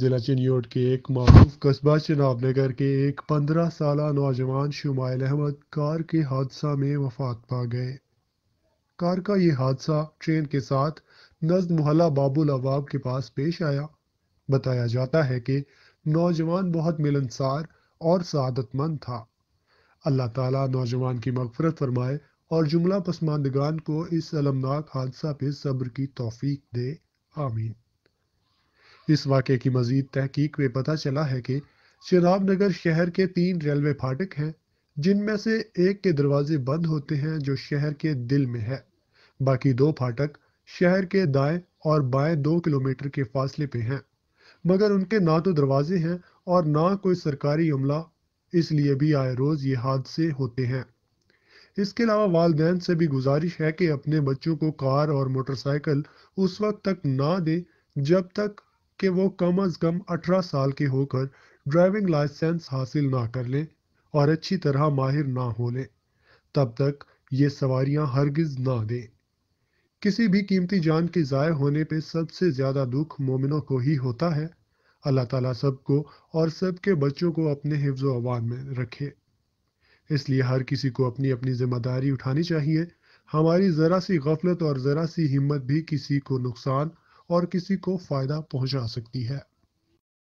ज़िला चिन्होट के एक मारूफ़ कस्बा नगर के एक पंद्रह साल नौजवान शुमाइल अहमद कार के हादसा में वफात पा गए कार का ये हादसा ट्रेन के साथ नज्द मोहल्ला बाबुल अवाब के पास पेश आया बताया जाता है कि नौजवान बहुत मिलनसार और सदतमंद था अल्लाह ताला नौजवान की मगफरत फरमाए और जुमला पसमानदगान को इस अलमनाक हादसा पे सब्र की तोफ़ी दे आमीन इस वाक़े की मजीद तहकीक में पता चला है कि शराब नगर शहर के तीन रेलवे फाटक हैं जिनमें से एक के दरवाजे बंद होते हैं जो शहर के दिल में है बाकी दो फाटक शहर के दाएं और बाएं दो किलोमीटर के फासले पे हैं मगर उनके ना तो दरवाजे हैं और ना कोई सरकारी अमला इसलिए भी आए रोज़ ये हादसे होते हैं इसके अलावा वालदे से भी गुजारिश है कि अपने बच्चों को कार और मोटरसाइकिल उस वक्त तक ना दें जब तक कि वो कम अज कम अठारह साल के होकर ड्राइविंग लाइसेंस हासिल ना कर लें और अच्छी तरह माहिर ना हो लें तब तक ये सवारियां हरगिज ना दें किसी भी कीमती जान के ज़ाय होने पे सबसे ज़्यादा दुख मोमिनों को ही होता है अल्लाह ताला सबको और सबके बच्चों को अपने हिफ्ज़ अवान में रखे इसलिए हर किसी को अपनी अपनी जिम्मेदारी उठानी चाहिए हमारी ज़रा सी गफलत और ज़रा सी हिम्मत भी किसी को नुकसान और किसी को फ़ायदा पहुंचा सकती है